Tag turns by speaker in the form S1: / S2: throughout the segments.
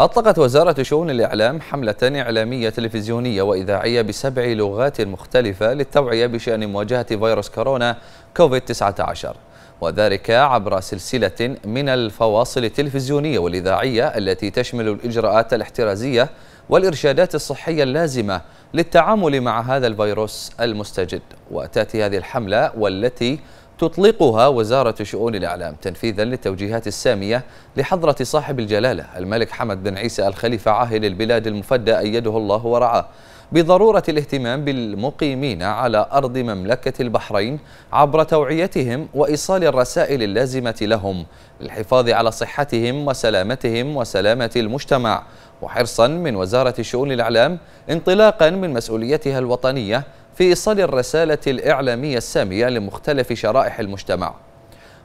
S1: أطلقت وزارة شؤون الإعلام حملة إعلامية تلفزيونية وإذاعية بسبع لغات مختلفة للتوعية بشأن مواجهة فيروس كورونا كوفيد-19 وذلك عبر سلسلة من الفواصل التلفزيونية والإذاعية التي تشمل الإجراءات الاحترازية والإرشادات الصحية اللازمة للتعامل مع هذا الفيروس المستجد وتأتي هذه الحملة والتي تطلقها وزارة شؤون الإعلام تنفيذا للتوجيهات السامية لحضرة صاحب الجلالة الملك حمد بن عيسى الخليفة عاهل البلاد المفدى أيده الله ورعاه بضرورة الاهتمام بالمقيمين على أرض مملكة البحرين عبر توعيتهم وإيصال الرسائل اللازمة لهم للحفاظ على صحتهم وسلامتهم وسلامة المجتمع وحرصا من وزارة شؤون الإعلام انطلاقا من مسؤوليتها الوطنية في إيصال الرسالة الإعلامية السامية لمختلف شرائح المجتمع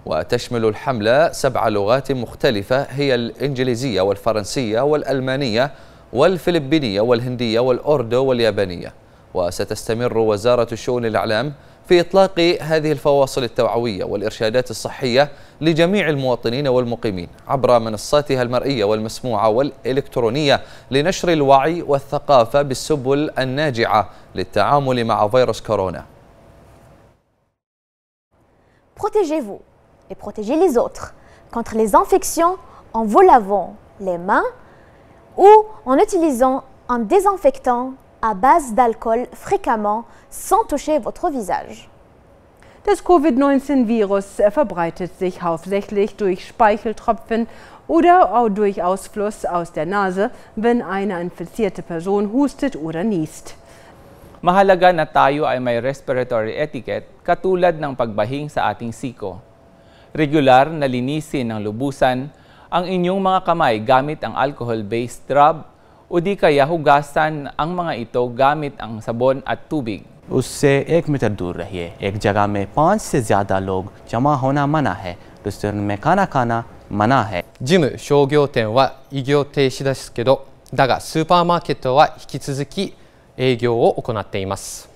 S1: وتشمل الحملة سبع لغات مختلفة هي الإنجليزية والفرنسية والألمانية والفلبينية والهندية والأردو واليابانية وستستمر وزارة الشؤون الإعلام في إطلاق هذه الفواصل التوعوية والإرشادات الصحية لجميع المواطنين والمقيمين عبر منصاتها المرئية والمسموعة والإلكترونية لنشر الوعي والثقافة بالسبل الناجعة للتعامل مع فيروس كورونا
S2: Protégez-vous et protégez les autres contre les infections en vous lavant les mains ou en utilisant un désinfectant à base d'alcool fréquemment sans toucher votre visage.
S3: Das Covid-19-Virus verbreitet sich hauptsächlich durch Speicheltropfen oder auch durch Ausfluss aus der Nase, wenn eine infizierte Person hustet oder niest.
S4: Mahalaga na tayo ay may respiratory etiquette katulad ng pagbahing sa ating siko. Regular na linisin ng lubusan ang inyong mga kamay gamit ang alcohol-based rub o di kaya hugasan ang mga ito gamit ang sabon at tubig. उससे एक मीटर दूर रहिए एक जगह में पाँच से ज़्यादा लोग जमा होना मना है रेस्टोरेंट में खाना खाना मना है ジム商業店は営業停止ですけどだがスーパーマーケットは引き続き営業を行っています